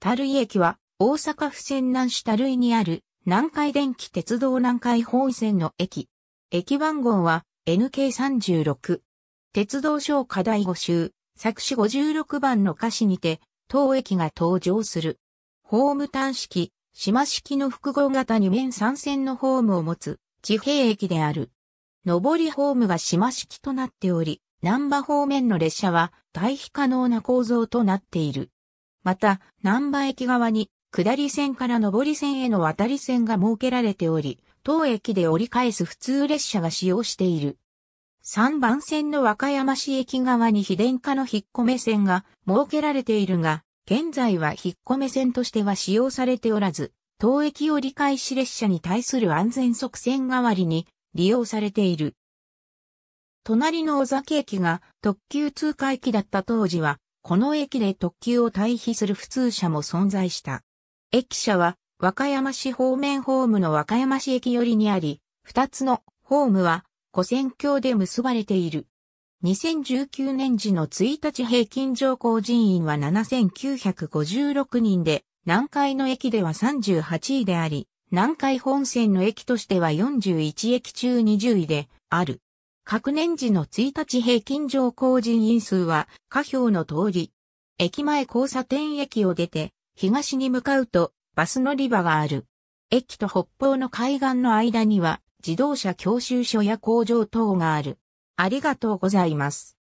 樽井駅は、大阪府仙南市樽井にある、南海電気鉄道南海本線の駅。駅番号は、NK36。鉄道省課題募集、作詞56番の歌詞にて、当駅が登場する。ホーム端式、島式の複合型2面3線のホームを持つ、地平駅である。上りホームが島式となっており、南波方面の列車は、対比可能な構造となっている。また、南波駅側に、下り線から上り線への渡り線が設けられており、当駅で折り返す普通列車が使用している。3番線の和歌山市駅側に秘伝家の引っ込め線が設けられているが、現在は引っ込め線としては使用されておらず、当駅折り返し列車に対する安全側線代わりに利用されている。隣の尾崎駅が特急通過駅だった当時は、この駅で特急を退避する普通車も存在した。駅舎は、和歌山市方面ホームの和歌山市駅寄りにあり、二つのホームは、古線橋で結ばれている。2019年時の1日平均乗降人員は7956人で、南海の駅では38位であり、南海本線の駅としては41駅中20位である。各年時の1日平均乗降人員数は、下表の通り。駅前交差点駅を出て、東に向かうと、バス乗り場がある。駅と北方の海岸の間には、自動車教習所や工場等がある。ありがとうございます。